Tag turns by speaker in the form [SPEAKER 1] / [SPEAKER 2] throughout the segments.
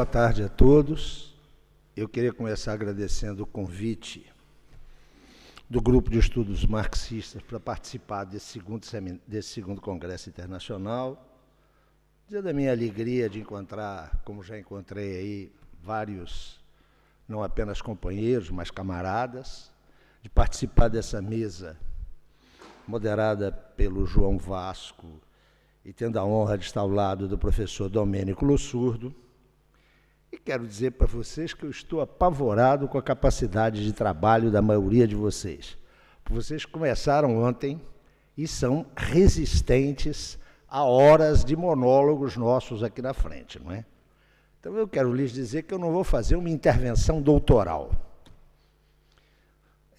[SPEAKER 1] boa tarde a todos. Eu queria começar agradecendo o convite do Grupo de Estudos Marxistas para participar desse segundo, desse segundo Congresso Internacional. Dizer da minha alegria de encontrar, como já encontrei aí, vários, não apenas companheiros, mas camaradas, de participar dessa mesa moderada pelo João Vasco e tendo a honra de estar ao lado do professor Domênico Lussurdo e quero dizer para vocês que eu estou apavorado com a capacidade de trabalho da maioria de vocês. Vocês começaram ontem e são resistentes a horas de monólogos nossos aqui na frente, não é? Então eu quero lhes dizer que eu não vou fazer uma intervenção doutoral.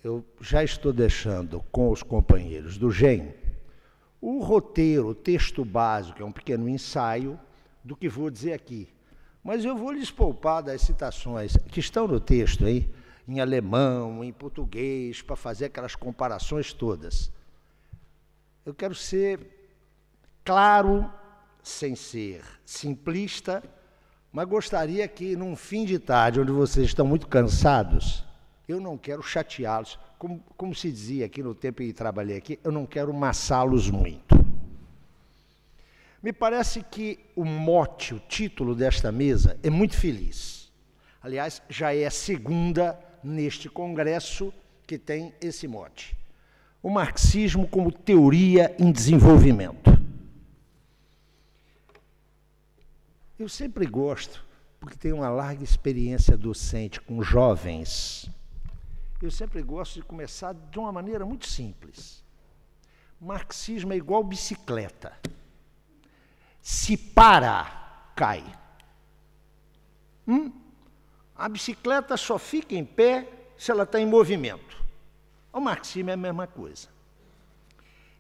[SPEAKER 1] Eu já estou deixando com os companheiros do GEM o roteiro, o texto básico, é um pequeno ensaio do que vou dizer aqui. Mas eu vou lhes poupar das citações que estão no texto aí, em alemão, em português, para fazer aquelas comparações todas. Eu quero ser claro sem ser simplista, mas gostaria que num fim de tarde, onde vocês estão muito cansados, eu não quero chateá-los. Como, como se dizia aqui no tempo em que trabalhei aqui, eu não quero massá-los muito. Me parece que o mote, o título desta mesa é muito feliz. Aliás, já é a segunda neste congresso que tem esse mote. O marxismo como teoria em desenvolvimento. Eu sempre gosto, porque tenho uma larga experiência docente com jovens. Eu sempre gosto de começar de uma maneira muito simples. Marxismo é igual bicicleta se para, cai. Hum? A bicicleta só fica em pé se ela está em movimento. O marxismo é a mesma coisa.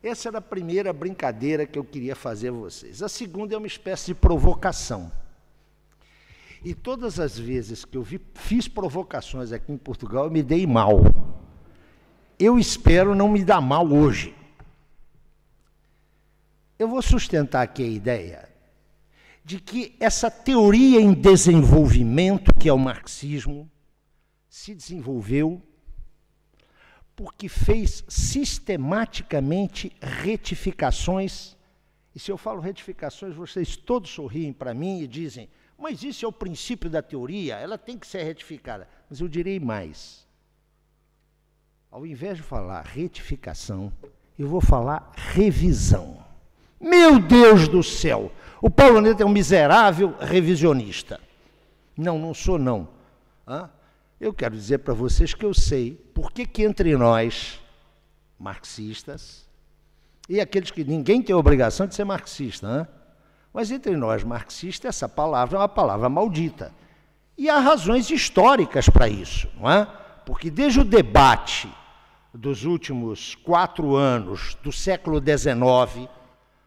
[SPEAKER 1] Essa era a primeira brincadeira que eu queria fazer a vocês. A segunda é uma espécie de provocação. E todas as vezes que eu vi, fiz provocações aqui em Portugal, eu me dei mal. Eu espero não me dar mal hoje. Eu vou sustentar aqui a ideia de que essa teoria em desenvolvimento, que é o marxismo, se desenvolveu porque fez sistematicamente retificações. E se eu falo retificações, vocês todos sorriem para mim e dizem: mas isso é o princípio da teoria, ela tem que ser retificada. Mas eu direi mais. Ao invés de falar retificação, eu vou falar revisão. Meu Deus do céu! O Paulo Neto é um miserável revisionista. Não, não sou, não. Eu quero dizer para vocês que eu sei por que, entre nós, marxistas, e aqueles que ninguém tem a obrigação de ser marxista, hein? mas entre nós, marxistas, essa palavra é uma palavra maldita. E há razões históricas para isso, não é? Porque desde o debate dos últimos quatro anos do século XIX,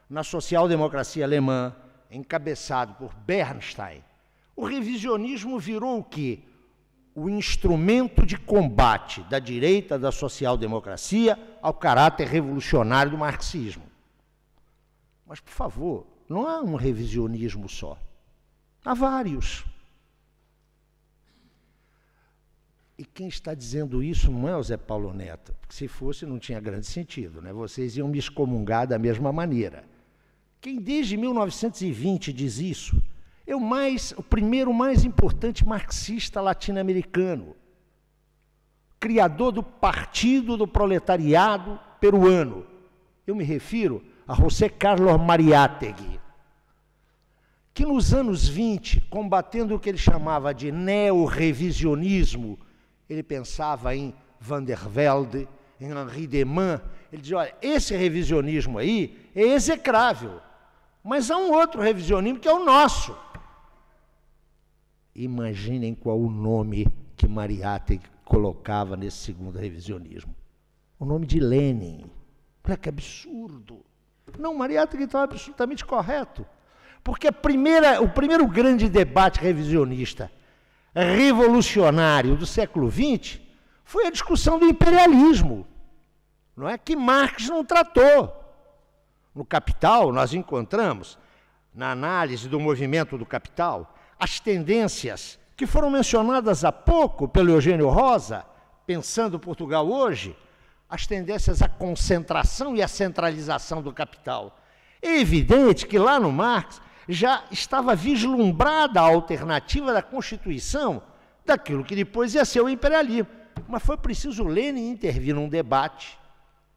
[SPEAKER 1] na social-democracia alemã, encabeçado por Bernstein, o revisionismo virou o quê? O instrumento de combate da direita da social-democracia ao caráter revolucionário do marxismo. Mas, por favor, não há um revisionismo só. Há vários. E quem está dizendo isso não é o Zé Paulo Neto, porque se fosse não tinha grande sentido, né? Vocês iam me excomungar da mesma maneira. Quem desde 1920 diz isso é o, mais, o primeiro mais importante marxista latino-americano, criador do Partido do Proletariado Peruano. Eu me refiro a José Carlos Mariátegui, que nos anos 20, combatendo o que ele chamava de neorrevisionismo, ele pensava em Van der Velde, em Henri Demand, ele dizia, olha, esse revisionismo aí é execrável, mas há um outro revisionismo que é o nosso. Imaginem qual o nome que Mariátegui colocava nesse segundo revisionismo. O nome de Lenin. Olha que absurdo. Não, Mariátegui estava absolutamente correto. Porque primeira, o primeiro grande debate revisionista, revolucionário do século XX, foi a discussão do imperialismo, não é que Marx não tratou. No capital, nós encontramos, na análise do movimento do capital, as tendências que foram mencionadas há pouco pelo Eugênio Rosa, pensando Portugal hoje, as tendências à concentração e à centralização do capital. É evidente que lá no Marx já estava vislumbrada a alternativa da Constituição daquilo que depois ia ser o imperialismo. Mas foi preciso Lenin intervir num debate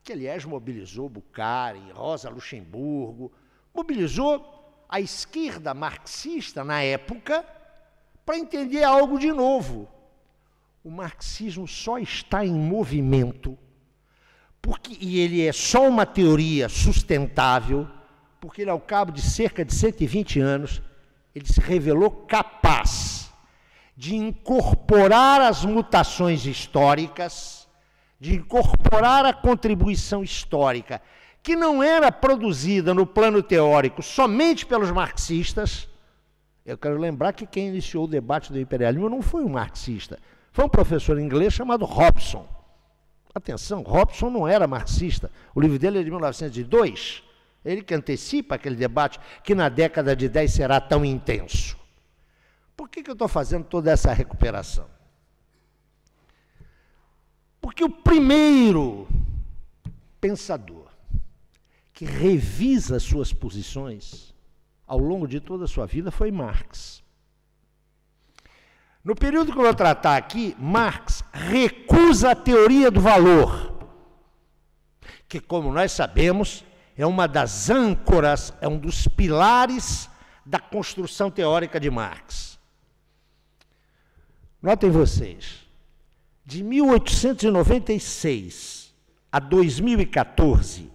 [SPEAKER 1] que aliás mobilizou e Rosa Luxemburgo, mobilizou a esquerda marxista na época para entender algo de novo. O marxismo só está em movimento porque, e ele é só uma teoria sustentável, porque ele, ao cabo de cerca de 120 anos, ele se revelou capaz de incorporar as mutações históricas de incorporar a contribuição histórica, que não era produzida no plano teórico somente pelos marxistas. Eu quero lembrar que quem iniciou o debate do imperialismo não foi um marxista, foi um professor inglês chamado Robson. Atenção, Robson não era marxista. O livro dele é de 1902. Ele que antecipa aquele debate que na década de 10 será tão intenso. Por que, que eu estou fazendo toda essa recuperação? Porque o primeiro pensador que revisa suas posições ao longo de toda a sua vida foi Marx. No período que eu vou tratar aqui, Marx recusa a teoria do valor, que, como nós sabemos, é uma das âncoras, é um dos pilares da construção teórica de Marx. Notem vocês, de 1896 a 2014,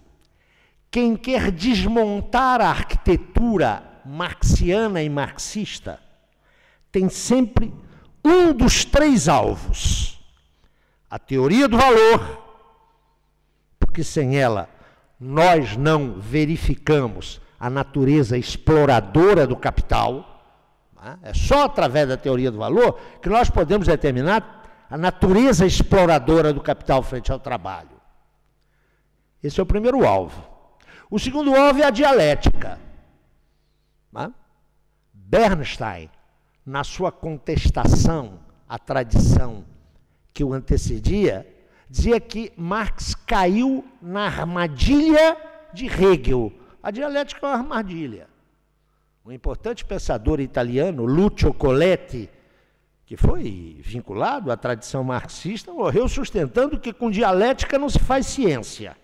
[SPEAKER 1] quem quer desmontar a arquitetura marxiana e marxista tem sempre um dos três alvos: a teoria do valor, porque sem ela nós não verificamos a natureza exploradora do capital. Né? É só através da teoria do valor que nós podemos determinar a natureza exploradora do capital frente ao trabalho. Esse é o primeiro alvo. O segundo alvo é a dialética. Bernstein, na sua contestação à tradição que o antecedia, dizia que Marx caiu na armadilha de Hegel. A dialética é uma armadilha. Um importante pensador italiano, Lucio Coletti, que foi vinculado à tradição marxista, morreu sustentando que com dialética não se faz ciência.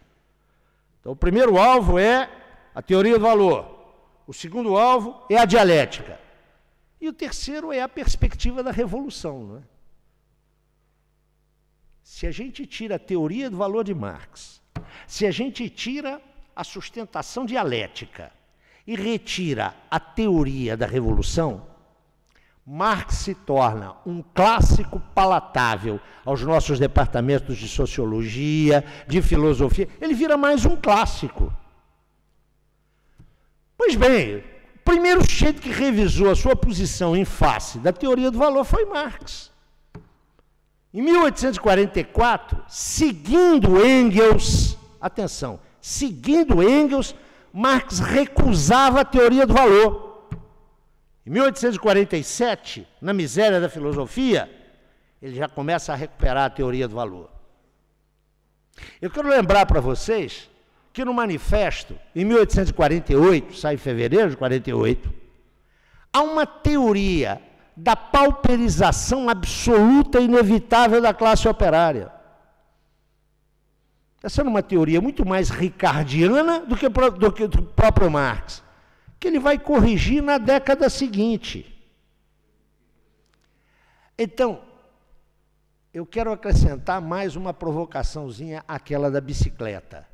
[SPEAKER 1] Então, o primeiro alvo é a teoria do valor, o segundo alvo é a dialética, e o terceiro é a perspectiva da revolução. Não é? Se a gente tira a teoria do valor de Marx, se a gente tira a sustentação dialética e retira a teoria da revolução, Marx se torna um clássico palatável aos nossos departamentos de sociologia, de filosofia. Ele vira mais um clássico. Pois bem, o primeiro chefe que revisou a sua posição em face da teoria do valor foi Marx. Em 1844, seguindo Engels, atenção, seguindo Engels, Marx recusava a teoria do valor em 1847, na miséria da filosofia, ele já começa a recuperar a teoria do valor. Eu quero lembrar para vocês que no manifesto, em 1848, sai em fevereiro de 48, há uma teoria da pauperização absoluta e inevitável da classe operária. Essa é uma teoria muito mais ricardiana do que, do que do próprio Marx que ele vai corrigir na década seguinte. Então, eu quero acrescentar mais uma provocaçãozinha àquela da bicicleta.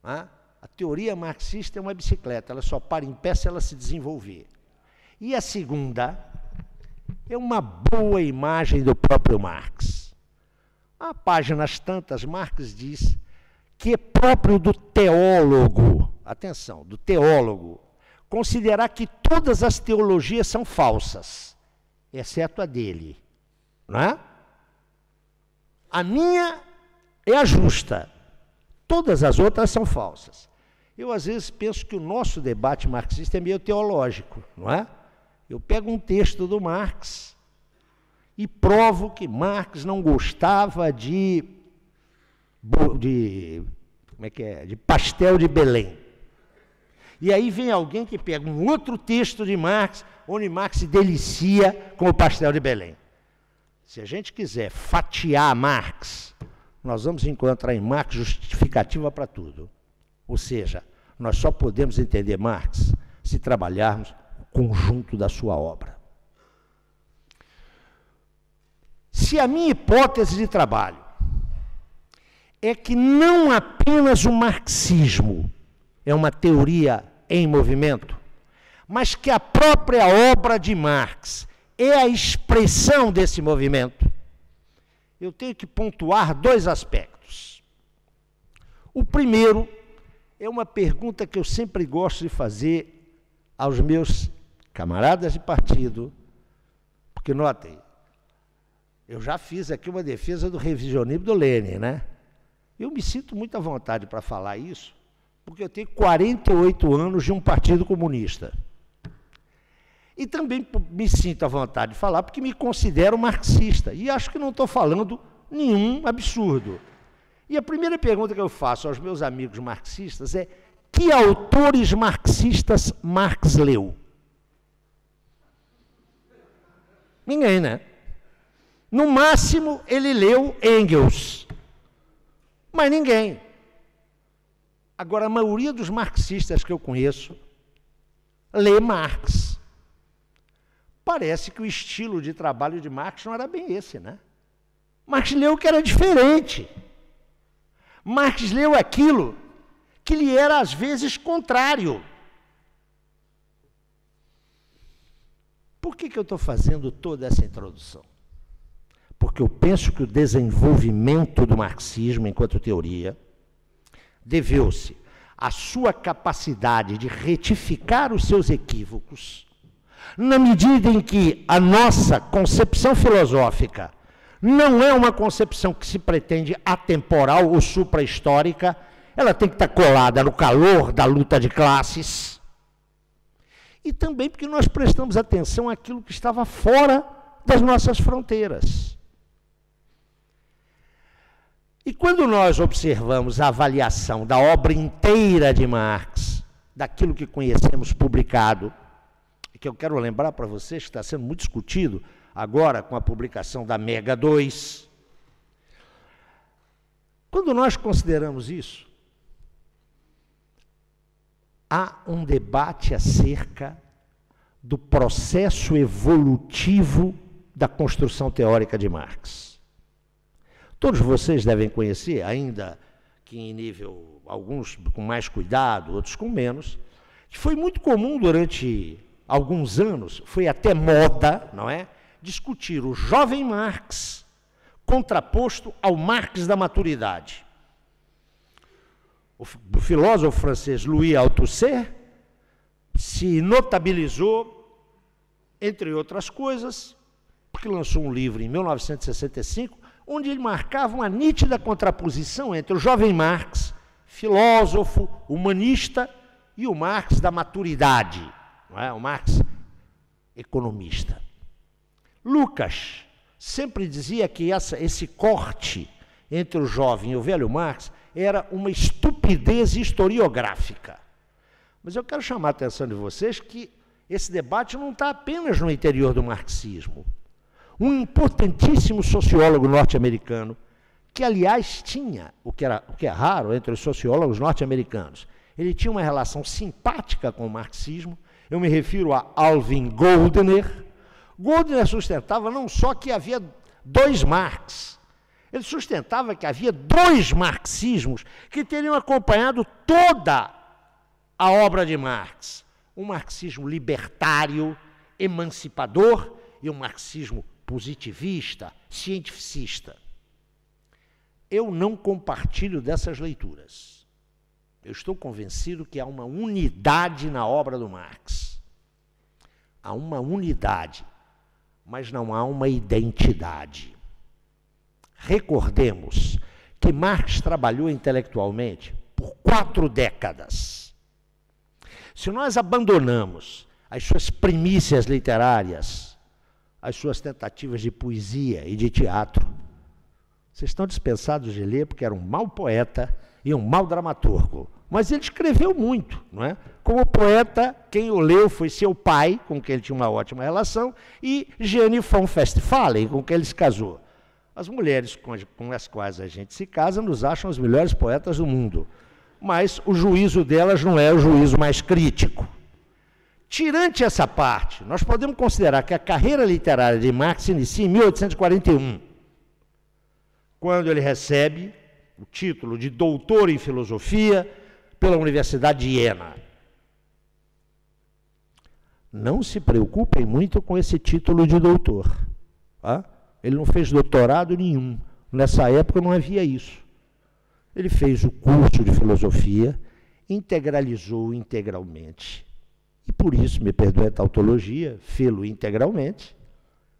[SPEAKER 1] Tá? A teoria marxista é uma bicicleta, ela só para em pé se ela se desenvolver. E a segunda é uma boa imagem do próprio Marx. A páginas tantas, Marx diz que é próprio do teólogo, atenção, do teólogo, considerar que todas as teologias são falsas, exceto a dele. Não é? A minha é a justa, todas as outras são falsas. Eu, às vezes, penso que o nosso debate marxista é meio teológico, não é? Eu pego um texto do Marx e provo que Marx não gostava de, de como é que é, de pastel de Belém. E aí vem alguém que pega um outro texto de Marx, onde Marx se delicia com o pastel de Belém. Se a gente quiser fatiar Marx, nós vamos encontrar em Marx justificativa para tudo. Ou seja, nós só podemos entender Marx se trabalharmos o conjunto da sua obra. Se a minha hipótese de trabalho é que não apenas o marxismo é uma teoria em movimento, mas que a própria obra de Marx é a expressão desse movimento, eu tenho que pontuar dois aspectos. O primeiro é uma pergunta que eu sempre gosto de fazer aos meus camaradas de partido, porque notem, eu já fiz aqui uma defesa do revisionismo do Lênin, né? Eu me sinto muito à vontade para falar isso, porque eu tenho 48 anos de um partido comunista. E também me sinto à vontade de falar, porque me considero marxista. E acho que não estou falando nenhum absurdo. E a primeira pergunta que eu faço aos meus amigos marxistas é: que autores marxistas Marx leu? Ninguém, né? No máximo, ele leu Engels. Mas ninguém. Agora, a maioria dos marxistas que eu conheço lê Marx. Parece que o estilo de trabalho de Marx não era bem esse, né? Marx leu que era diferente. Marx leu aquilo que lhe era às vezes contrário. Por que, que eu estou fazendo toda essa introdução? Porque eu penso que o desenvolvimento do marxismo enquanto teoria deveu-se à sua capacidade de retificar os seus equívocos, na medida em que a nossa concepção filosófica não é uma concepção que se pretende atemporal ou suprahistórica, ela tem que estar colada no calor da luta de classes. E também porque nós prestamos atenção àquilo que estava fora das nossas fronteiras. E quando nós observamos a avaliação da obra inteira de Marx, daquilo que conhecemos publicado, que eu quero lembrar para vocês que está sendo muito discutido agora com a publicação da Mega 2. Quando nós consideramos isso, há um debate acerca do processo evolutivo da construção teórica de Marx. Todos vocês devem conhecer, ainda que em nível, alguns com mais cuidado, outros com menos, que foi muito comum durante alguns anos, foi até moda, não é? Discutir o jovem Marx contraposto ao Marx da maturidade. O filósofo francês Louis Althusser se notabilizou, entre outras coisas, porque lançou um livro em 1965 onde ele marcava uma nítida contraposição entre o jovem Marx, filósofo, humanista, e o Marx da maturidade, não é? o Marx economista. Lucas sempre dizia que essa, esse corte entre o jovem e o velho Marx era uma estupidez historiográfica. Mas eu quero chamar a atenção de vocês que esse debate não está apenas no interior do marxismo um importantíssimo sociólogo norte-americano, que aliás tinha, o que, era, o que é raro entre os sociólogos norte-americanos, ele tinha uma relação simpática com o marxismo, eu me refiro a Alvin Goldner. Goldner sustentava não só que havia dois Marx, ele sustentava que havia dois marxismos que teriam acompanhado toda a obra de Marx: um marxismo libertário, emancipador, e um marxismo positivista, cientificista. Eu não compartilho dessas leituras. Eu estou convencido que há uma unidade na obra do Marx. Há uma unidade, mas não há uma identidade. Recordemos que Marx trabalhou intelectualmente por quatro décadas. Se nós abandonamos as suas primícias literárias, as suas tentativas de poesia e de teatro. Vocês estão dispensados de ler porque era um mau poeta e um mau dramaturgo. Mas ele escreveu muito, não é? Como poeta, quem o leu foi seu pai, com quem ele tinha uma ótima relação, e Jenny von Festphalen, com quem ele se casou. As mulheres com as quais a gente se casa nos acham os melhores poetas do mundo, mas o juízo delas não é o juízo mais crítico. Tirante essa parte, nós podemos considerar que a carreira literária de Marx inicia em 1841, quando ele recebe o título de doutor em filosofia pela Universidade de Iena. Não se preocupem muito com esse título de doutor. Tá? Ele não fez doutorado nenhum. Nessa época não havia isso. Ele fez o curso de filosofia, integralizou integralmente e por isso, me perdoe a tautologia, fê-lo integralmente,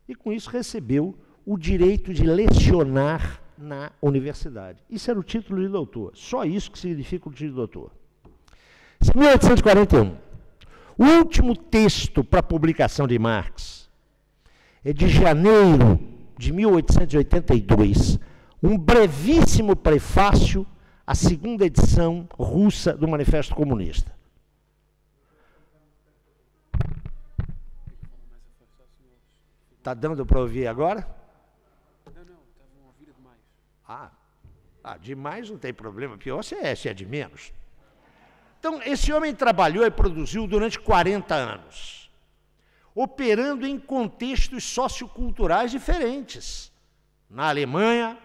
[SPEAKER 1] e com isso recebeu o direito de lecionar na universidade. Isso era o título de doutor, só isso que significa o título de doutor. 1841. O último texto para publicação de Marx é de janeiro de 1882, um brevíssimo prefácio à segunda edição russa do Manifesto Comunista. Está dando para ouvir agora? Não, não, estavam ouvindo demais. Ah, ah, demais não tem problema, pior se é, se é de menos. Então, esse homem trabalhou e produziu durante 40 anos, operando em contextos socioculturais diferentes, na Alemanha,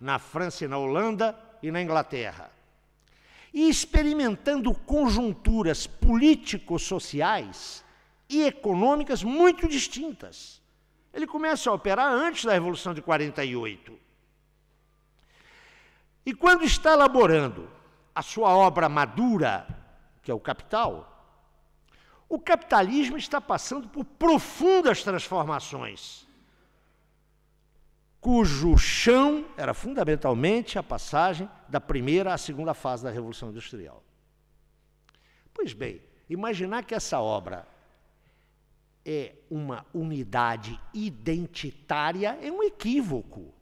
[SPEAKER 1] na França e na Holanda e na Inglaterra. E experimentando conjunturas político-sociais e econômicas muito distintas ele começa a operar antes da Revolução de 48. E quando está elaborando a sua obra madura, que é o Capital, o capitalismo está passando por profundas transformações, cujo chão era fundamentalmente a passagem da primeira à segunda fase da Revolução Industrial. Pois bem, imaginar que essa obra é uma unidade identitária é um equívoco.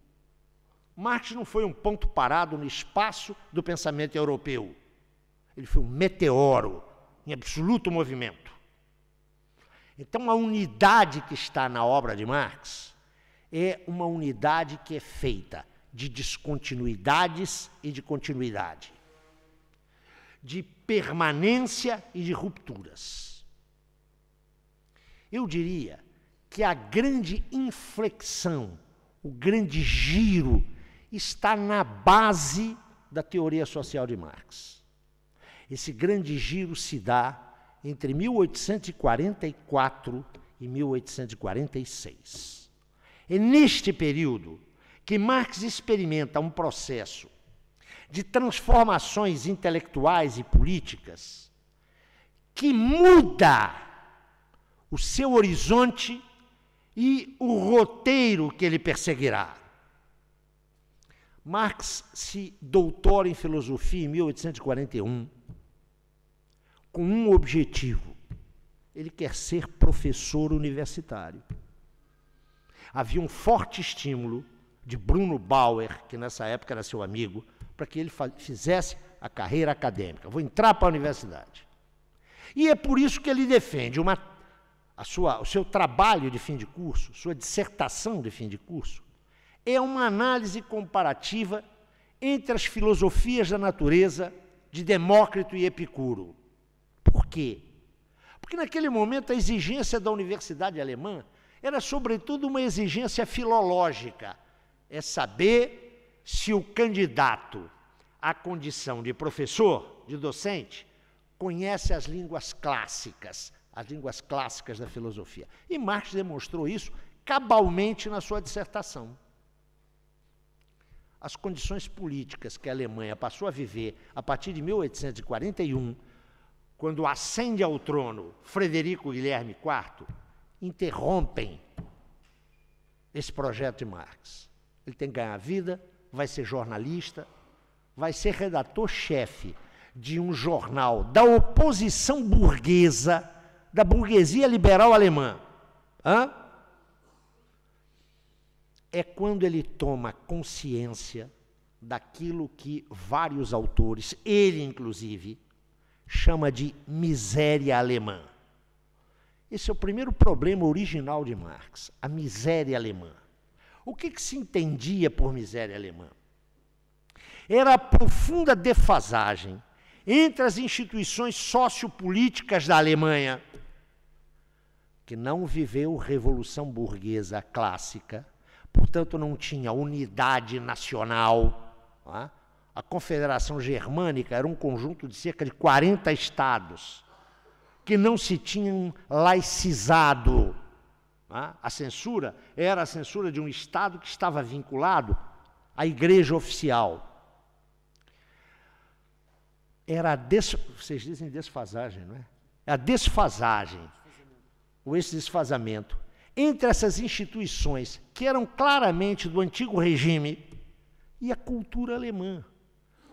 [SPEAKER 1] Marx não foi um ponto parado no espaço do pensamento europeu. Ele foi um meteoro em absoluto movimento. Então, a unidade que está na obra de Marx é uma unidade que é feita de descontinuidades e de continuidade, de permanência e de rupturas. Eu diria que a grande inflexão, o grande giro, está na base da teoria social de Marx. Esse grande giro se dá entre 1844 e 1846. É neste período que Marx experimenta um processo de transformações intelectuais e políticas que muda o seu horizonte e o roteiro que ele perseguirá. Marx se doutora em filosofia em 1841 com um objetivo. Ele quer ser professor universitário. Havia um forte estímulo de Bruno Bauer, que nessa época era seu amigo, para que ele fizesse a carreira acadêmica. Vou entrar para a universidade. E é por isso que ele defende uma a sua, o seu trabalho de fim de curso, sua dissertação de fim de curso, é uma análise comparativa entre as filosofias da natureza de Demócrito e Epicuro. Por quê? Porque naquele momento a exigência da universidade alemã era, sobretudo, uma exigência filológica. É saber se o candidato à condição de professor, de docente, conhece as línguas clássicas, as línguas clássicas da filosofia. E Marx demonstrou isso cabalmente na sua dissertação. As condições políticas que a Alemanha passou a viver a partir de 1841, quando ascende ao trono Frederico Guilherme IV, interrompem esse projeto de Marx. Ele tem que ganhar vida, vai ser jornalista, vai ser redator-chefe de um jornal da oposição burguesa da burguesia liberal alemã. Hã? É quando ele toma consciência daquilo que vários autores, ele inclusive, chama de miséria alemã. Esse é o primeiro problema original de Marx, a miséria alemã. O que, que se entendia por miséria alemã? Era a profunda defasagem entre as instituições sociopolíticas da Alemanha que não viveu revolução burguesa clássica, portanto não tinha unidade nacional. É? A Confederação Germânica era um conjunto de cerca de 40 estados que não se tinham laicizado. É? A censura era a censura de um estado que estava vinculado à igreja oficial. Era des... vocês dizem desfasagem, não é? É a desfasagem ou esse desfazamento entre essas instituições que eram claramente do antigo regime e a cultura alemã.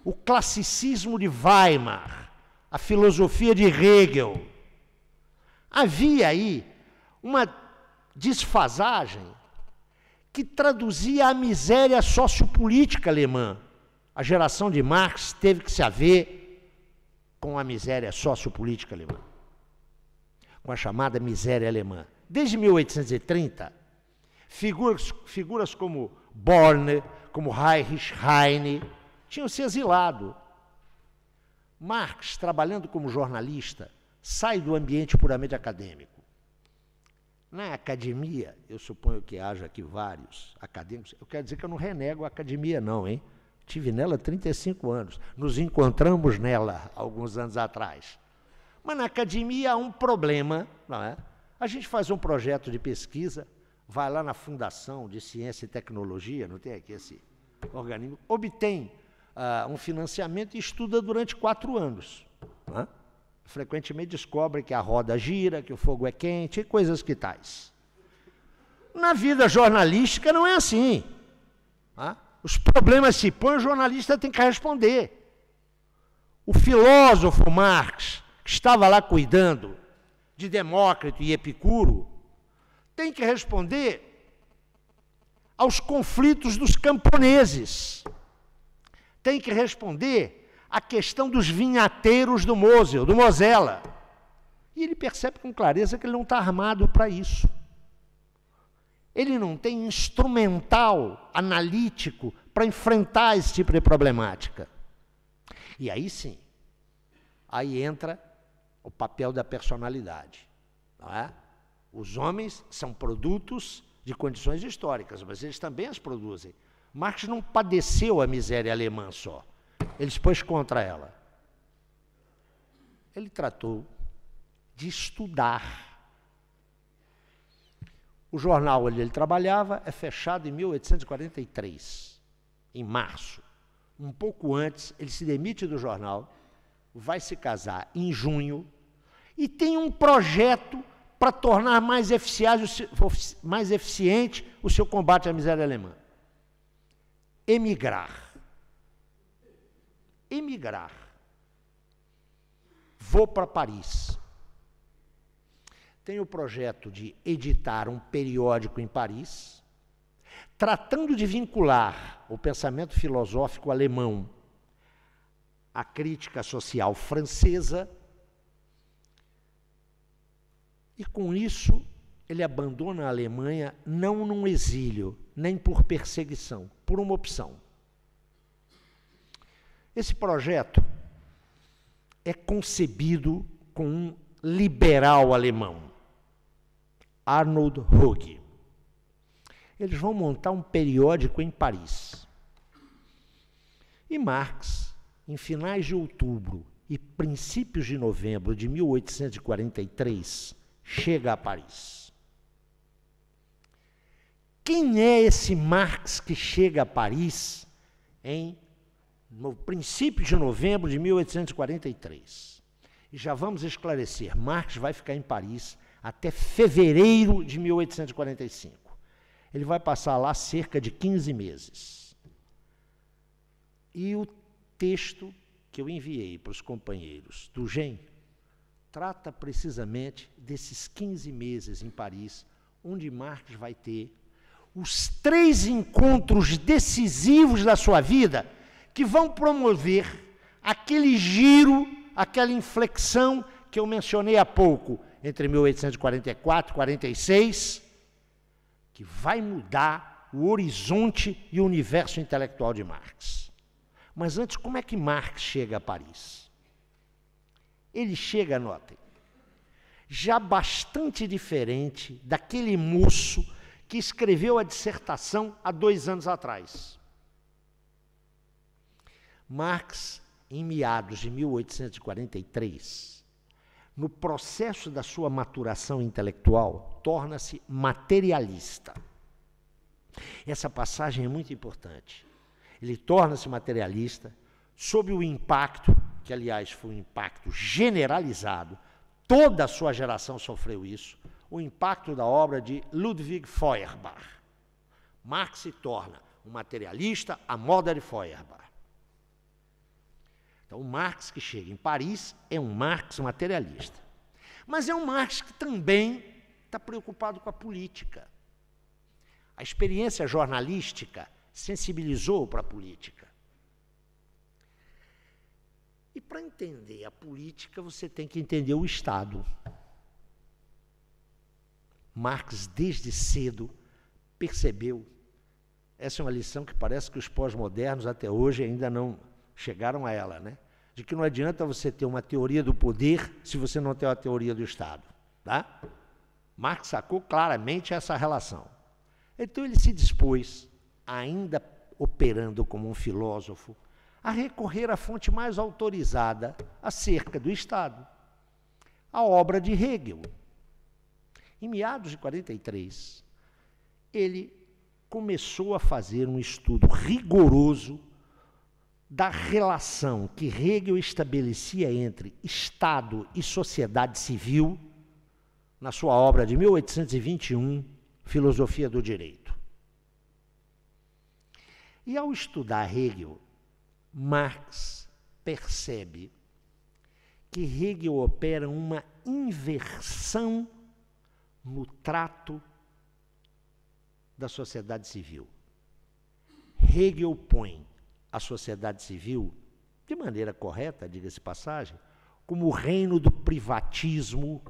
[SPEAKER 1] O classicismo de Weimar, a filosofia de Hegel. Havia aí uma desfasagem que traduzia a miséria sociopolítica alemã. A geração de Marx teve que se haver com a miséria sociopolítica alemã com a chamada miséria alemã. Desde 1830, figuras, figuras como Borne, como Heinrich Heine, tinham se exilado. Marx, trabalhando como jornalista, sai do ambiente puramente acadêmico. Na academia, eu suponho que haja aqui vários acadêmicos. Eu quero dizer que eu não renego a academia, não, hein? Tive nela 35 anos. Nos encontramos nela alguns anos atrás. Mas na academia há um problema, não é? A gente faz um projeto de pesquisa, vai lá na Fundação de Ciência e Tecnologia, não tem aqui esse organismo, obtém uh, um financiamento e estuda durante quatro anos. É? Frequentemente descobre que a roda gira, que o fogo é quente e coisas que tais. Na vida jornalística não é assim. É? Os problemas se põem, o jornalista tem que responder. O filósofo Marx que estava lá cuidando de Demócrito e Epicuro, tem que responder aos conflitos dos camponeses, tem que responder à questão dos vinhateiros do Mosel, do Mosela. E ele percebe com clareza que ele não está armado para isso. Ele não tem instrumental analítico para enfrentar esse tipo de problemática. E aí sim, aí entra o papel da personalidade. Não é? Os homens são produtos de condições históricas, mas eles também as produzem. Marx não padeceu a miséria alemã só, ele se pôs contra ela. Ele tratou de estudar. O jornal onde ele trabalhava é fechado em 1843, em março. Um pouco antes, ele se demite do jornal, vai se casar em junho e tem um projeto para tornar mais eficiente, mais eficiente o seu combate à miséria alemã. Emigrar. Emigrar. Vou para Paris. Tem o projeto de editar um periódico em Paris, tratando de vincular o pensamento filosófico alemão à crítica social francesa e com isso, ele abandona a Alemanha não num exílio, nem por perseguição, por uma opção. Esse projeto é concebido com um liberal alemão, Arnold Hug. Eles vão montar um periódico em Paris. E Marx, em finais de outubro e princípios de novembro de 1843, chega a Paris. Quem é esse Marx que chega a Paris em no princípio de novembro de 1843? E já vamos esclarecer, Marx vai ficar em Paris até fevereiro de 1845. Ele vai passar lá cerca de 15 meses. E o texto que eu enviei para os companheiros do GEM trata precisamente desses 15 meses em Paris, onde Marx vai ter os três encontros decisivos da sua vida que vão promover aquele giro, aquela inflexão que eu mencionei há pouco, entre 1844 e 46, que vai mudar o horizonte e o universo intelectual de Marx. Mas antes, como é que Marx chega a Paris? Ele chega, notem, já bastante diferente daquele moço que escreveu a dissertação há dois anos atrás. Marx, em meados de 1843, no processo da sua maturação intelectual, torna-se materialista. Essa passagem é muito importante. Ele torna-se materialista sob o impacto que aliás foi um impacto generalizado, toda a sua geração sofreu isso, o impacto da obra de Ludwig Feuerbach. Marx se torna um materialista à moda de Feuerbach. Então, o Marx que chega em Paris é um Marx materialista. Mas é um Marx que também está preocupado com a política. A experiência jornalística sensibilizou-o para a política. E para entender a política, você tem que entender o Estado. Marx, desde cedo, percebeu. Essa é uma lição que parece que os pós-modernos até hoje ainda não chegaram a ela, né? De que não adianta você ter uma teoria do poder se você não tem uma teoria do Estado, tá? Marx sacou claramente essa relação. Então ele se dispôs, ainda operando como um filósofo, a recorrer à fonte mais autorizada acerca do Estado, a obra de Hegel. Em meados de 43, ele começou a fazer um estudo rigoroso da relação que Hegel estabelecia entre Estado e sociedade civil na sua obra de 1821, Filosofia do Direito. E ao estudar Hegel Marx percebe que Hegel opera uma inversão no trato da sociedade civil. Hegel põe a sociedade civil, de maneira correta, diga-se passagem, como o reino do privatismo,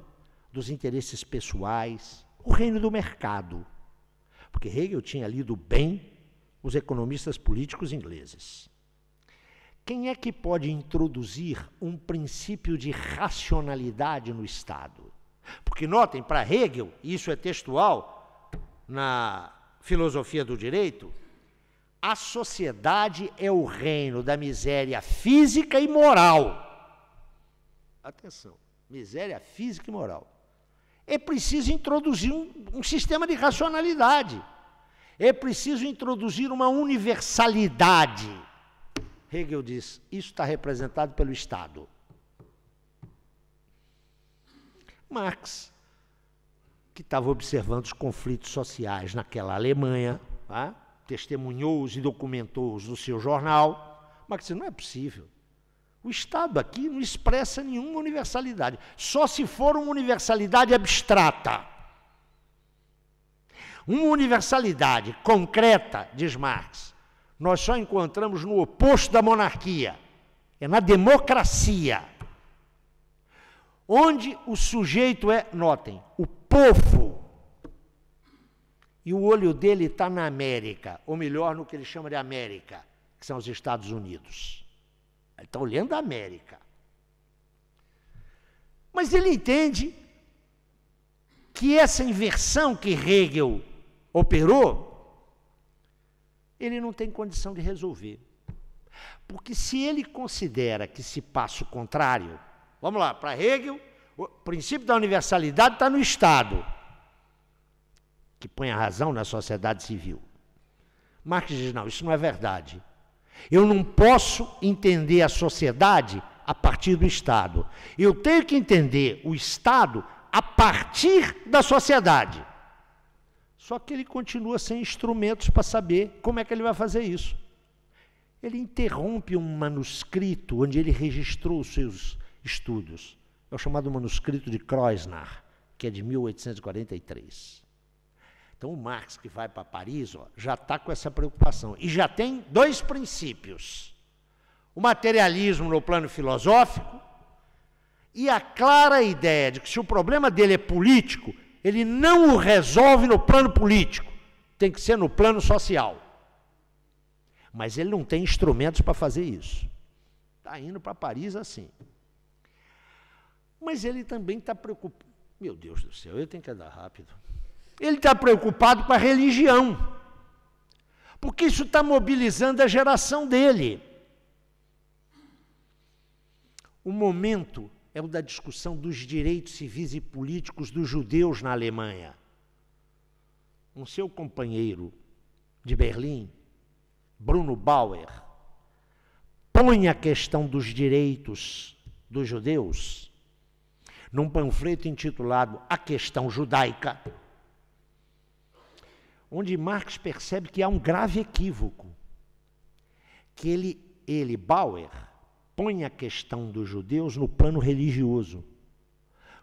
[SPEAKER 1] dos interesses pessoais, o reino do mercado. Porque Hegel tinha lido bem os economistas políticos ingleses. Quem é que pode introduzir um princípio de racionalidade no Estado? Porque notem, para Hegel, isso é textual na filosofia do direito, a sociedade é o reino da miséria física e moral. Atenção, miséria física e moral. É preciso introduzir um, um sistema de racionalidade. É preciso introduzir uma universalidade Hegel diz: isso está representado pelo Estado. Marx, que estava observando os conflitos sociais naquela Alemanha, tá? testemunhou-os e documentou-os no seu jornal. Marx disse: não é possível. O Estado aqui não expressa nenhuma universalidade, só se for uma universalidade abstrata. Uma universalidade concreta, diz Marx, nós só encontramos no oposto da monarquia, é na democracia, onde o sujeito é, notem, o povo. E o olho dele está na América, ou melhor, no que ele chama de América, que são os Estados Unidos. Ele está olhando a América. Mas ele entende que essa inversão que Hegel operou ele não tem condição de resolver. Porque se ele considera que se passa o contrário, vamos lá, para Hegel, o princípio da universalidade está no Estado, que põe a razão na sociedade civil. Marx diz: não, isso não é verdade. Eu não posso entender a sociedade a partir do Estado. Eu tenho que entender o Estado a partir da sociedade. Só que ele continua sem instrumentos para saber como é que ele vai fazer isso. Ele interrompe um manuscrito onde ele registrou os seus estudos. É o chamado manuscrito de Kreuznach, que é de 1843. Então, o Marx que vai para Paris ó, já está com essa preocupação. E já tem dois princípios: o materialismo no plano filosófico e a clara ideia de que se o problema dele é político, ele não o resolve no plano político, tem que ser no plano social. Mas ele não tem instrumentos para fazer isso. Está indo para Paris assim. Mas ele também está preocupado. Meu Deus do céu, eu tenho que andar rápido. Ele está preocupado com a religião. Porque isso está mobilizando a geração dele. O momento é o da discussão dos direitos civis e políticos dos judeus na Alemanha. Um seu companheiro de Berlim, Bruno Bauer, põe a questão dos direitos dos judeus num panfleto intitulado A Questão Judaica, onde Marx percebe que há um grave equívoco, que ele, ele Bauer, põe a questão dos judeus no plano religioso.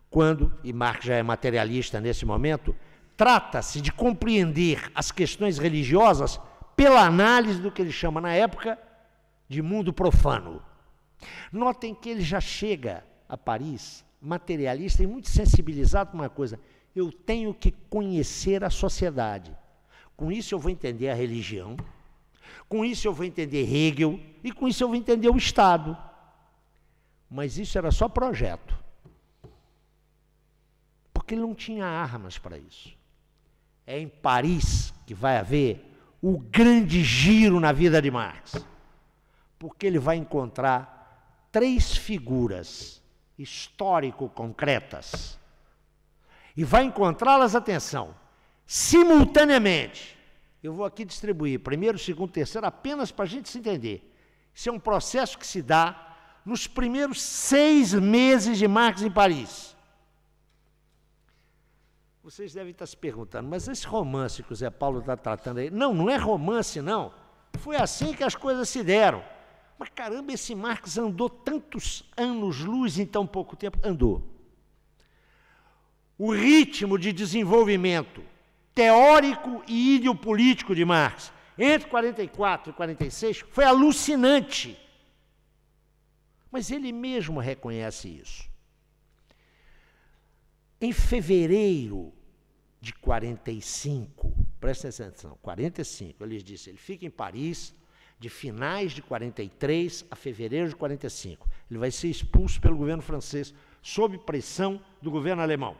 [SPEAKER 1] Quando, e Marx já é materialista nesse momento, trata-se de compreender as questões religiosas pela análise do que ele chama na época de mundo profano. Notem que ele já chega a Paris materialista e muito sensibilizado com uma coisa: eu tenho que conhecer a sociedade. Com isso eu vou entender a religião, com isso eu vou entender Hegel e com isso eu vou entender o Estado. Mas isso era só projeto. Porque ele não tinha armas para isso. É em Paris que vai haver o grande giro na vida de Marx. Porque ele vai encontrar três figuras histórico-concretas. E vai encontrá-las, atenção, simultaneamente eu vou aqui distribuir primeiro, segundo, terceiro, apenas para a gente se entender. Isso é um processo que se dá nos primeiros seis meses de Marx em Paris. Vocês devem estar tá se perguntando, mas esse romance que o Zé Paulo está tratando aí. Não, não é romance, não. Foi assim que as coisas se deram. Mas caramba, esse Marx andou tantos anos luz em tão pouco tempo? Andou. O ritmo de desenvolvimento teórico e ideopolítico de Marx, entre 44 e 46, foi alucinante. Mas ele mesmo reconhece isso. Em fevereiro de 45, prestem atenção, 45, ele disse, ele fica em Paris de finais de 43 a fevereiro de 45. Ele vai ser expulso pelo governo francês sob pressão do governo alemão.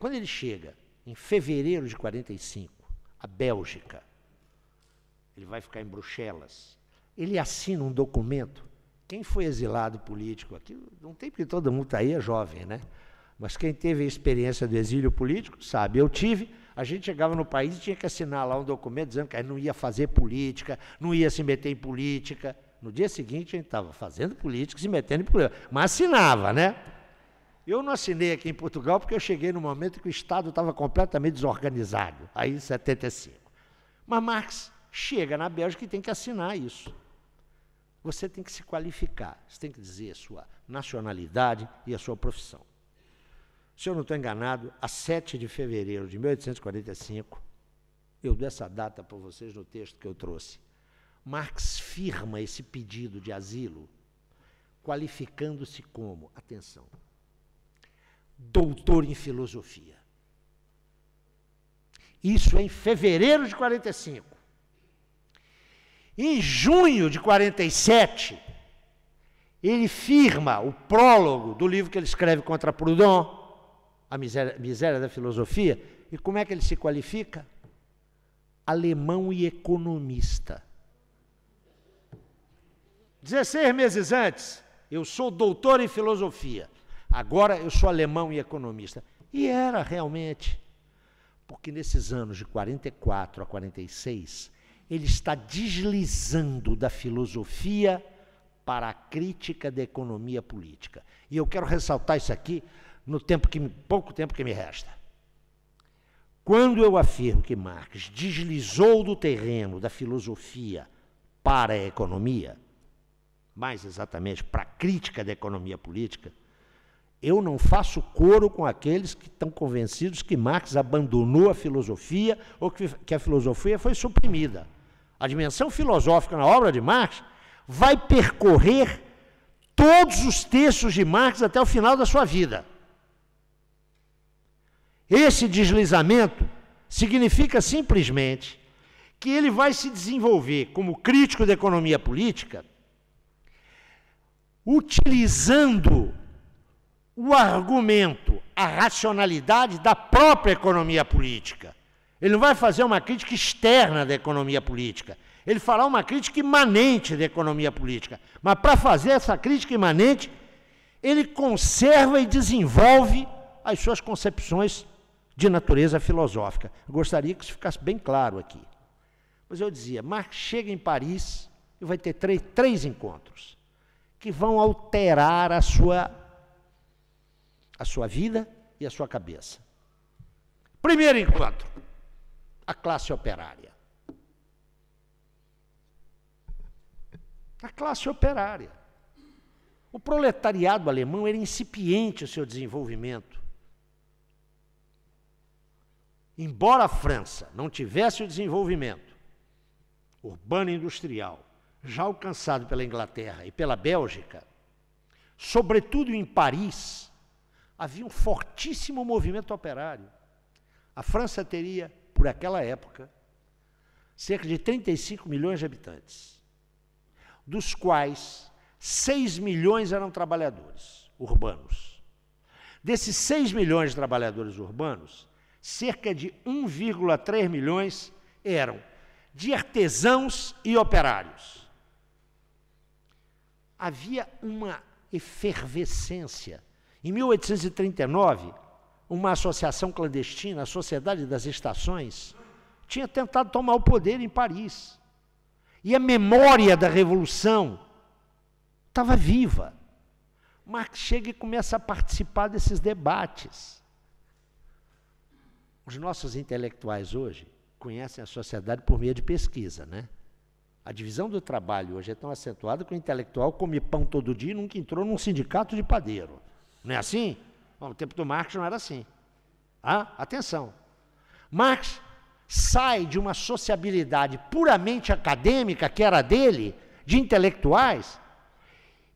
[SPEAKER 1] Quando ele chega em fevereiro de 45, a Bélgica. Ele vai ficar em Bruxelas. Ele assina um documento. Quem foi exilado político aqui, não tem porque todo mundo está aí é jovem, né? Mas quem teve a experiência do exílio político sabe. Eu tive, a gente chegava no país e tinha que assinar lá um documento dizendo que não ia fazer política, não ia se meter em política. No dia seguinte, a gente estava fazendo política, se metendo em política, mas assinava, né? Eu não assinei aqui em Portugal porque eu cheguei no momento que o Estado estava completamente desorganizado, aí em 75. Mas Marx chega na Bélgica e tem que assinar isso. Você tem que se qualificar, você tem que dizer a sua nacionalidade e a sua profissão. Se eu não estou enganado, a 7 de fevereiro de 1845, eu dou essa data para vocês no texto que eu trouxe. Marx firma esse pedido de asilo, qualificando-se como, atenção, doutor em filosofia. Isso em fevereiro de 45. Em junho de 47, ele firma o prólogo do livro que ele escreve contra Proudhon, A Miséria, Miséria da Filosofia, e como é que ele se qualifica? Alemão e economista. 16 meses antes, eu sou doutor em filosofia. Agora eu sou alemão e economista. E era realmente. Porque nesses anos de 44 a 46, ele está deslizando da filosofia para a crítica da economia política. E eu quero ressaltar isso aqui no tempo que pouco tempo que me resta. Quando eu afirmo que Marx deslizou do terreno da filosofia para a economia, mais exatamente para a crítica da economia política, eu não faço coro com aqueles que estão convencidos que Marx abandonou a filosofia ou que, que a filosofia foi suprimida. A dimensão filosófica na obra de Marx vai percorrer todos os textos de Marx até o final da sua vida. Esse deslizamento significa simplesmente que ele vai se desenvolver como crítico da economia política, utilizando o argumento, a racionalidade da própria economia política. Ele não vai fazer uma crítica externa da economia política. Ele fará uma crítica imanente da economia política. Mas para fazer essa crítica imanente, ele conserva e desenvolve as suas concepções de natureza filosófica. gostaria que isso ficasse bem claro aqui. Mas eu dizia, Marx chega em Paris e vai ter três, três encontros que vão alterar a sua a sua vida e a sua cabeça. Primeiro encontro, a classe operária. A classe operária. O proletariado alemão era incipiente o seu desenvolvimento. Embora a França não tivesse o desenvolvimento urbano e industrial já alcançado pela Inglaterra e pela Bélgica, sobretudo em Paris, havia um fortíssimo movimento operário. A França teria, por aquela época, cerca de 35 milhões de habitantes, dos quais 6 milhões eram trabalhadores urbanos. Desses 6 milhões de trabalhadores urbanos, cerca de 1,3 milhões eram de artesãos e operários. Havia uma efervescência em 1839, uma associação clandestina, a Sociedade das Estações, tinha tentado tomar o poder em Paris. E a memória da Revolução estava viva. Marx chega e começa a participar desses debates. Os nossos intelectuais hoje conhecem a sociedade por meio de pesquisa, né? A divisão do trabalho hoje é tão acentuada que o intelectual come pão todo dia e nunca entrou num sindicato de padeiro. Não é assim? Bom, no tempo do Marx não era assim. Ah, atenção. Marx sai de uma sociabilidade puramente acadêmica, que era dele, de intelectuais,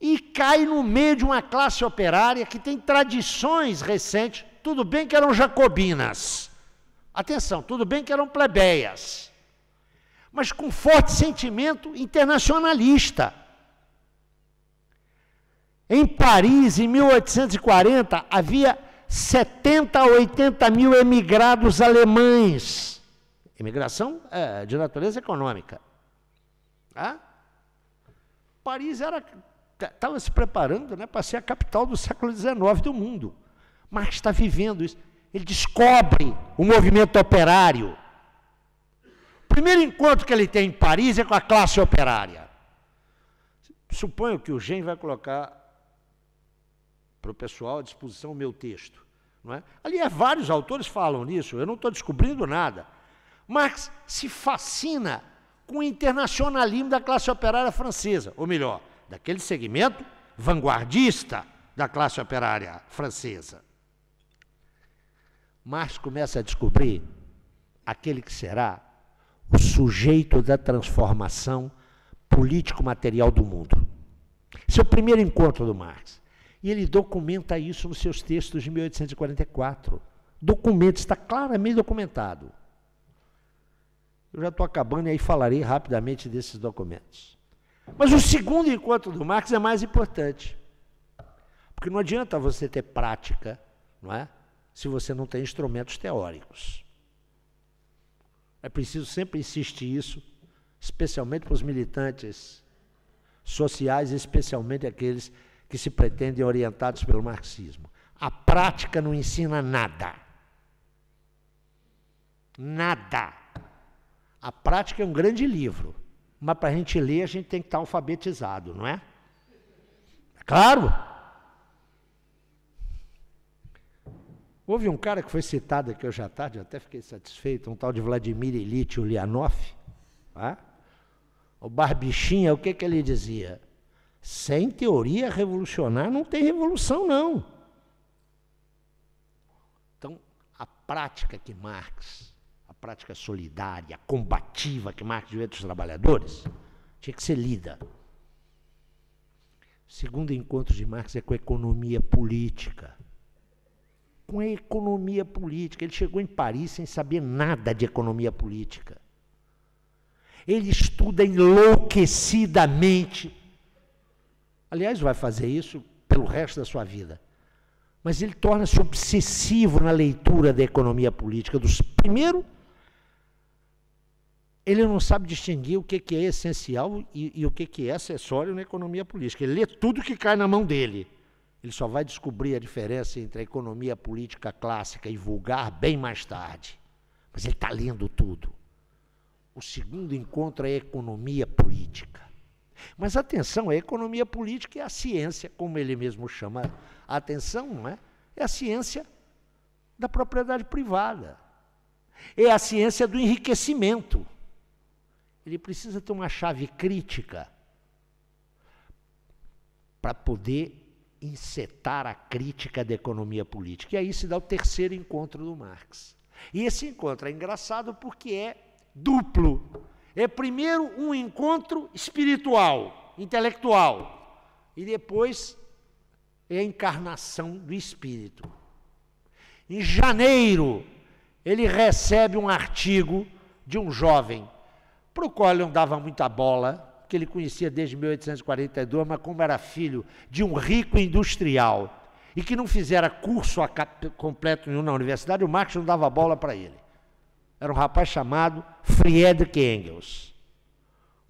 [SPEAKER 1] e cai no meio de uma classe operária que tem tradições recentes. Tudo bem que eram jacobinas. Atenção, tudo bem que eram plebeias. Mas com forte sentimento internacionalista. Em Paris, em 1840, havia 70 a 80 mil emigrados alemães. Emigração é, de natureza econômica. Paris era estava se preparando né, para ser a capital do século XIX do mundo. Marx está vivendo isso. Ele descobre o movimento operário. O primeiro encontro que ele tem em Paris é com a classe operária. Suponho que o Gen vai colocar para o pessoal à disposição o meu texto. Não é? Aliás, é, vários autores falam nisso, eu não estou descobrindo nada. Marx se fascina com o internacionalismo da classe operária francesa, ou melhor, daquele segmento vanguardista da classe operária francesa. Marx começa a descobrir aquele que será o sujeito da transformação político-material do mundo. Seu é primeiro encontro do Marx. E ele documenta isso nos seus textos de 1844. Documento, está claramente documentado. Eu já estou acabando e aí falarei rapidamente desses documentos. Mas o segundo encontro do Marx é mais importante. Porque não adianta você ter prática, não é? Se você não tem instrumentos teóricos. É preciso sempre insistir isso, especialmente para os militantes sociais, especialmente aqueles que se pretendem orientados pelo marxismo. A prática não ensina nada. Nada. A prática é um grande livro, mas para a gente ler a gente tem que estar tá alfabetizado, não é? é claro! Houve um cara que foi citado aqui hoje à tarde, eu até fiquei satisfeito, um tal de Vladimir Ilitch Ulyanov, tá? o Barbixinha. o que, que ele dizia? Sem teoria revolucionária não tem revolução, não. Então, a prática que Marx, a prática solidária, combativa que Marx devia dos trabalhadores, tinha que ser lida. O segundo encontro de Marx é com a economia política. Com a economia política. Ele chegou em Paris sem saber nada de economia política. Ele estuda enlouquecidamente Aliás, vai fazer isso pelo resto da sua vida. Mas ele torna-se obsessivo na leitura da economia política. Dos, primeiro, ele não sabe distinguir o que, que é essencial e, e o que, que é acessório na economia política. Ele lê tudo que cai na mão dele. Ele só vai descobrir a diferença entre a economia política clássica e vulgar bem mais tarde. Mas ele está lendo tudo. O segundo encontro é a economia política. Mas atenção, a economia política é a ciência, como ele mesmo chama a atenção, não é? É a ciência da propriedade privada. É a ciência do enriquecimento. Ele precisa ter uma chave crítica para poder insetar a crítica da economia política. E aí se dá o terceiro encontro do Marx. E esse encontro é engraçado porque é duplo. É primeiro um encontro espiritual, intelectual, e depois é a encarnação do espírito. Em janeiro, ele recebe um artigo de um jovem, para o qual ele não dava muita bola, que ele conhecia desde 1842, mas como era filho de um rico industrial e que não fizera curso completo nenhum na universidade, o Marx não dava bola para ele era um rapaz chamado Friedrich Engels.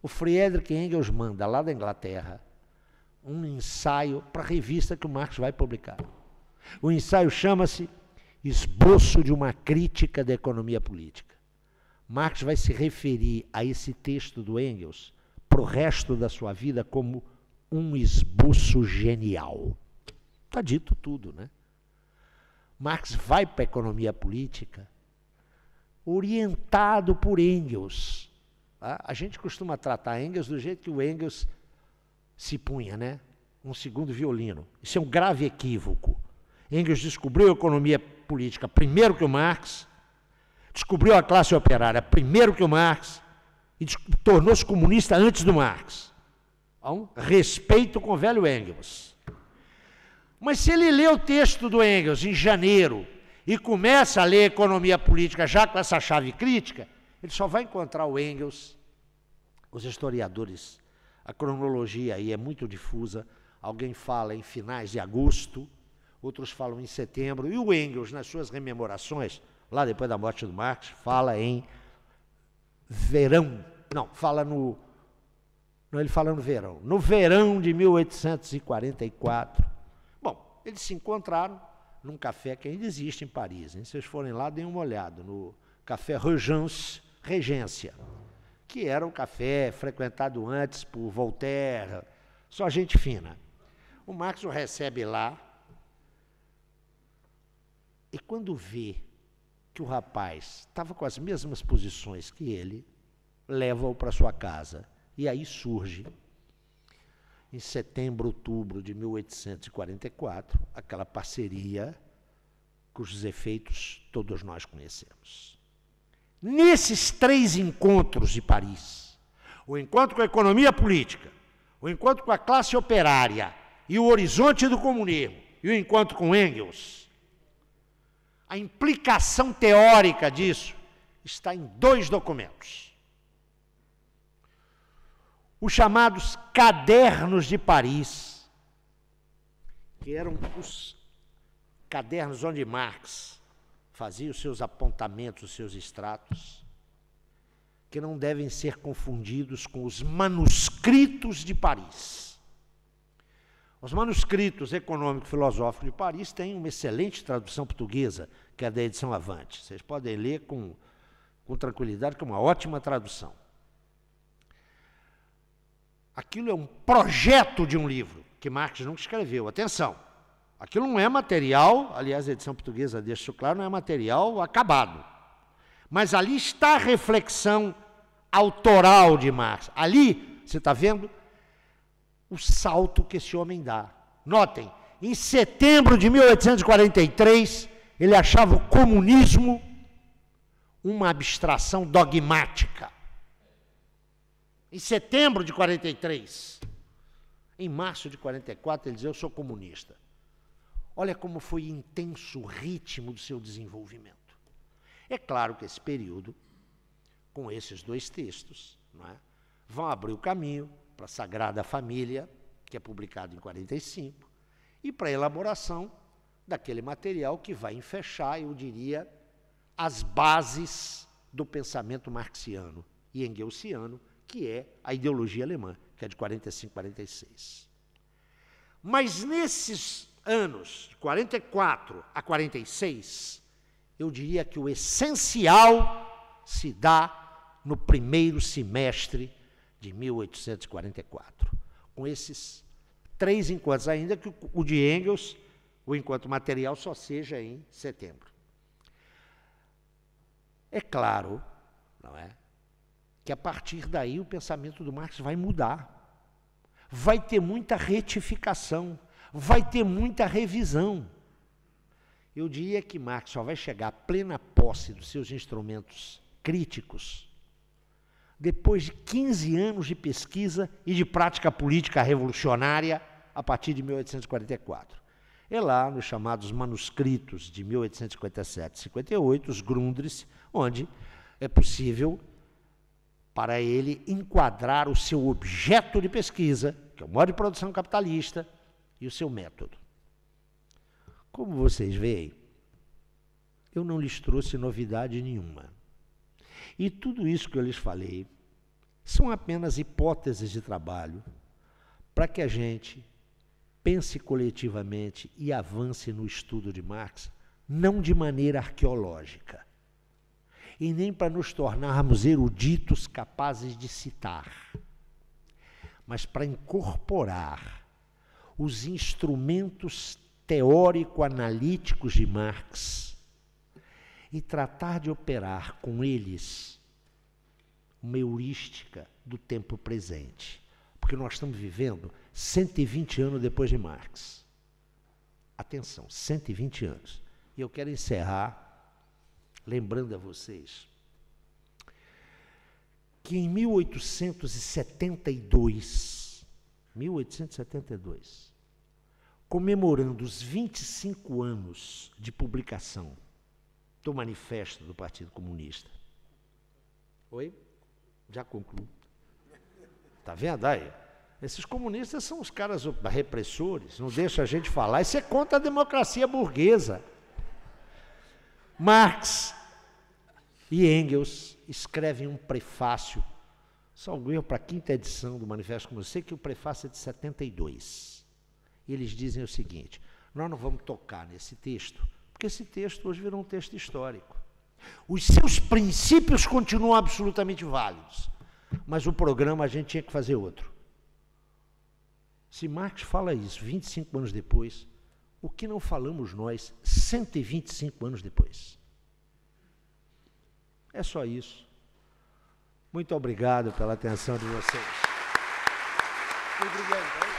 [SPEAKER 1] O Friedrich Engels manda lá da Inglaterra um ensaio para a revista que o Marx vai publicar. O ensaio chama-se Esboço de uma Crítica da Economia Política. Marx vai se referir a esse texto do Engels para o resto da sua vida como um esboço genial. Está dito tudo, né? Marx vai para a economia política orientado por Engels. Tá? A gente costuma tratar Engels do jeito que o Engels se punha, né? Um segundo violino. Isso é um grave equívoco. Engels descobriu a economia política primeiro que o Marx, descobriu a classe operária primeiro que o Marx e tornou-se comunista antes do Marx. Então, respeito com o velho Engels. Mas se ele lê o texto do Engels em janeiro e começa a ler economia política já com essa chave crítica, ele só vai encontrar o Engels, os historiadores, a cronologia aí é muito difusa, alguém fala em finais de agosto, outros falam em setembro, e o Engels, nas suas rememorações, lá depois da morte do Marx, fala em verão, não, fala no, não, ele fala no verão, no verão de 1844. Bom, eles se encontraram, num café que ainda existe em Paris. Hein? Se vocês forem lá, deem uma olhada no Café Regence, Regência, que era um café frequentado antes por Voltaire, só gente fina. O Marx o recebe lá e quando vê que o rapaz estava com as mesmas posições que ele, leva-o para sua casa. E aí surge em setembro, outubro de 1844, aquela parceria cujos efeitos todos nós conhecemos. Nesses três encontros de Paris, o encontro com a economia política, o encontro com a classe operária e o horizonte do comunismo, e o encontro com Engels, a implicação teórica disso está em dois documentos os chamados cadernos de Paris, que eram os cadernos onde Marx fazia os seus apontamentos, os seus extratos, que não devem ser confundidos com os manuscritos de Paris. Os manuscritos econômico-filosóficos de Paris têm uma excelente tradução portuguesa, que é da edição Avante. Vocês podem ler com, com tranquilidade, que é uma ótima tradução. Aquilo é um projeto de um livro que Marx nunca escreveu. Atenção, aquilo não é material, aliás, a edição portuguesa deixa isso claro, não é material acabado. Mas ali está a reflexão autoral de Marx. Ali, você está vendo o salto que esse homem dá. Notem, em setembro de 1843, ele achava o comunismo uma abstração dogmática. Em setembro de 43. Em março de 44, ele dizia: Eu sou comunista. Olha como foi intenso o ritmo do seu desenvolvimento. É claro que esse período, com esses dois textos, não é, vão abrir o caminho para a Sagrada Família, que é publicado em 45, e para a elaboração daquele material que vai enfechar, eu diria, as bases do pensamento marxiano e engelsiano que é a ideologia alemã, que é de 45, 46. Mas nesses anos, de 44 a 46, eu diria que o essencial se dá no primeiro semestre de 1844, com esses três encontros, ainda que o de Engels, o enquanto material, só seja em setembro. É claro, não é? que a partir daí o pensamento do Marx vai mudar. Vai ter muita retificação, vai ter muita revisão. Eu diria que Marx só vai chegar à plena posse dos seus instrumentos críticos depois de 15 anos de pesquisa e de prática política revolucionária a partir de 1844. É lá nos chamados manuscritos de 1857 58, os Grundris, onde é possível para ele enquadrar o seu objeto de pesquisa, que é o modo de produção capitalista, e o seu método. Como vocês veem, eu não lhes trouxe novidade nenhuma. E tudo isso que eu lhes falei são apenas hipóteses de trabalho para que a gente pense coletivamente e avance no estudo de Marx, não de maneira arqueológica, e nem para nos tornarmos eruditos capazes de citar, mas para incorporar os instrumentos teórico-analíticos de Marx e tratar de operar com eles uma heurística do tempo presente. Porque nós estamos vivendo 120 anos depois de Marx. Atenção, 120 anos. E eu quero encerrar lembrando a vocês que em 1872, 1872, comemorando os 25 anos de publicação do Manifesto do Partido Comunista. Oi? Já concluo. Tá vendo aí? Esses comunistas são os caras repressores, não deixam a gente falar. Isso é contra a democracia burguesa. Marx e Engels escreve um prefácio, só eu, para a quinta edição do Manifesto Comunista, que o prefácio é de 72. E eles dizem o seguinte: nós não vamos tocar nesse texto, porque esse texto hoje virou um texto histórico. Os seus princípios continuam absolutamente válidos, mas o programa a gente tinha que fazer outro. Se Marx fala isso 25 anos depois, o que não falamos nós 125 anos depois? É só isso. Muito obrigado pela atenção de vocês. Muito obrigado. Tá?